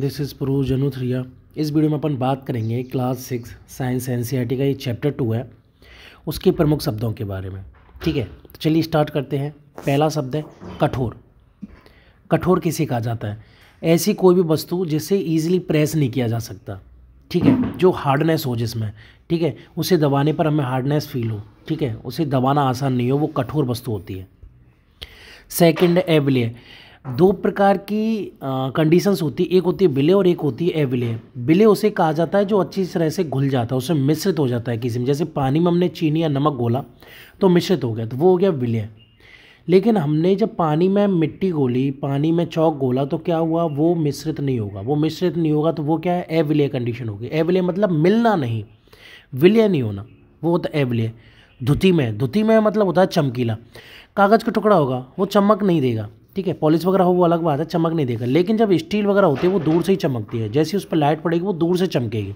this is Pru जनूथ्रिया इस video में अपन बात करेंगे क्लास सिक्स साइंस एन का ये चैप्टर टू है उसके प्रमुख शब्दों के बारे में ठीक है तो चलिए स्टार्ट करते हैं पहला शब्द है कठोर कठोर किसे कहा जाता है ऐसी कोई भी वस्तु जिसे ईजिली प्रेस नहीं किया जा सकता ठीक है जो हार्डनेस हो जिसमें ठीक है उसे दबाने पर हमें हार्डनेस फील हो ठीक है उसे दबाना आसान नहीं हो वो कठोर वस्तु होती है सेकेंड एवलिय दो प्रकार की कंडीशंस होती है एक होती है बिले और एक होती है एविले बिले उसे कहा जाता है जो अच्छी तरह से घुल जाता है उसे मिश्रित हो जाता है किसी में जैसे पानी में हमने चीनी या नमक घोला तो मिश्रित हो गया तो वो हो गया विलय लेकिन हमने जब पानी में मिट्टी घोली पानी में चौक घोला तो क्या हुआ वो मिश्रित नहीं होगा वो मिश्रित नहीं होगा तो वो क्या है एविले कंडीशन होगी एविले मतलब मिलना नहीं विलय नहीं होना वो होता है एविले धुती में धुती में मतलब होता है चमकीला कागज़ का टुकड़ा होगा वो चमक नहीं देगा ठीक है पॉलिश वगैरह हो वो अलग बात है चमक नहीं देगा लेकिन जब स्टील वगैरह होती है वो दूर से ही चमकती है जैसे उस पर लाइट पड़ेगी वो दूर से चमकेगी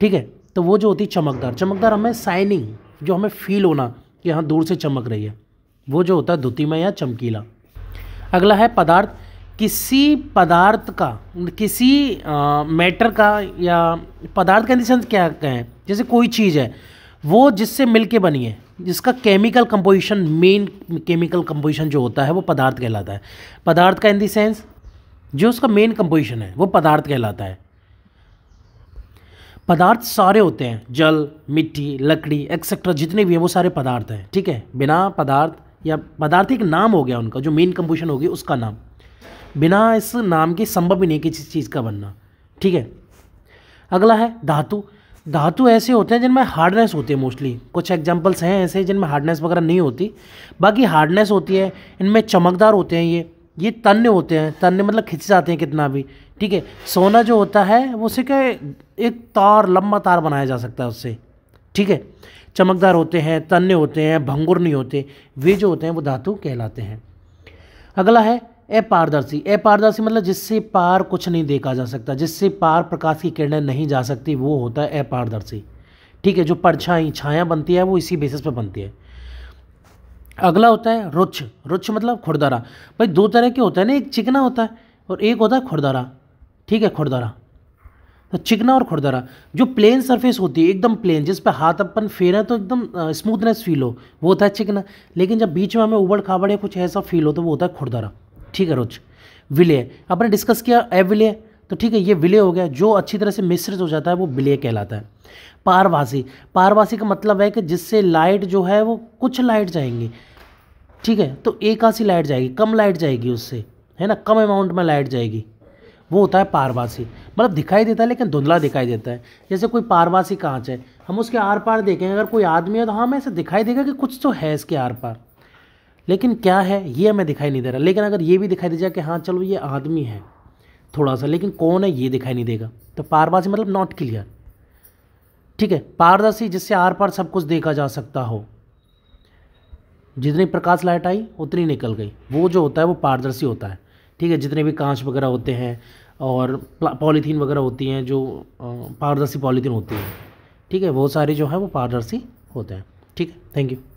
ठीक है तो वो जो होती है चमकदार चमकदार हमें साइनिंग जो हमें फील होना कि हाँ दूर से चमक रही है वो जो होता है धुतिमय या चमकीला अगला है पदार्थ किसी पदार्थ का किसी आ, मैटर का या पदार्थ का इन क्या कहें जैसे कोई चीज़ है वो जिससे मिलके बनी है जिसका chemical composition main chemical composition जो होता है वो पदार्थ कहलाता है पदार्थ का इन दी सेंस जो उसका मेन कंपोजिशन है वो पदार्थ कहलाता है पदार्थ सारे होते हैं जल मिट्टी लकड़ी एक्सेट्रा जितने भी हैं वो सारे पदार्थ हैं ठीक है बिना पदार्थ या पदार्थ एक नाम हो गया उनका जो मेन कंपोजिशन होगी उसका नाम बिना इस नाम के संभव ही नहीं किसी चीज़ का बनना ठीक है अगला है धातु धातु ऐसे होते हैं जिनमें हार्डनेस होती है मोस्टली कुछ एग्जाम्पल्स हैं ऐसे जिनमें हार्डनेस वगैरह नहीं होती बाकी हार्डनेस होती है इनमें चमकदार होते हैं ये ये तन्य होते हैं तन्य मतलब खिंच जाते हैं कितना भी ठीक है सोना जो होता है वो उसे क्या एक तार लंबा तार बनाया जा सकता है उससे ठीक है चमकदार होते हैं तन्य होते हैं भंगुर नहीं होते वे जो होते हैं वो धातु कहलाते हैं अगला है अपारदर्शी अपारदर्शी मतलब जिससे पार कुछ नहीं देखा जा सकता जिससे पार प्रकाश की किरणें नहीं जा सकती वो होता है अपारदर्शी ठीक है जो परछाई छाया बनती है वो इसी बेसिस पर बनती है अगला होता है रुच्छ रुच्छ मतलब खुरदरा भाई दो तरह के होते हैं ना एक चिकना होता है और एक होता है खुरदरा ठीक है खुरदरा तो चिकना और खुरदरा जो प्लेन सरफेस होती है एकदम प्लेन जिस पर हाथ अपन फेरे तो एकदम स्मूथनेस फील हो वो होता है चिकना लेकिन जब बीच में हमें उबड़ खाबड़ या कुछ ऐसा फील हो तो वो होता है खुरदरा ठीक है रुच विलय आपने डिस्कस किया अविलय तो ठीक है ये विलय हो गया जो अच्छी तरह से मिश्रित हो जाता है वो विलय कहलाता है पारवासी पारवासी का मतलब है कि जिससे लाइट जो है वो कुछ लाइट जाएंगी ठीक है तो एक आसी लाइट जाएगी कम लाइट जाएगी उससे है ना कम अमाउंट में लाइट जाएगी वो होता है पारवासी मतलब दिखाई देता है लेकिन धुंधला दिखाई देता है जैसे कोई पारवासी कांच है हम उसके आर पार देखेंगे अगर कोई आदमी है तो हाँ हमें ऐसे दिखाई देगा कि कुछ तो है इसके आर पार लेकिन क्या है ये हमें दिखाई नहीं दे रहा लेकिन अगर ये भी दिखाई दे जाए कि हाँ चलो ये आदमी है थोड़ा सा लेकिन कौन है ये दिखाई नहीं देगा तो पारबासी मतलब नॉट क्लियर ठीक है पारदर्शी जिससे आर पार सब कुछ देखा जा सकता हो जितनी प्रकाश लाइट आई उतनी निकल गई वो जो होता है वो पारदर्शी होता है ठीक है जितने भी कांच वगैरह होते हैं और पॉलीथीन वगैरह होती हैं जो पारदर्शी पॉलीथीन होती है ठीक है वो सारे जो है वो पारदर्शी होते हैं ठीक है थैंक यू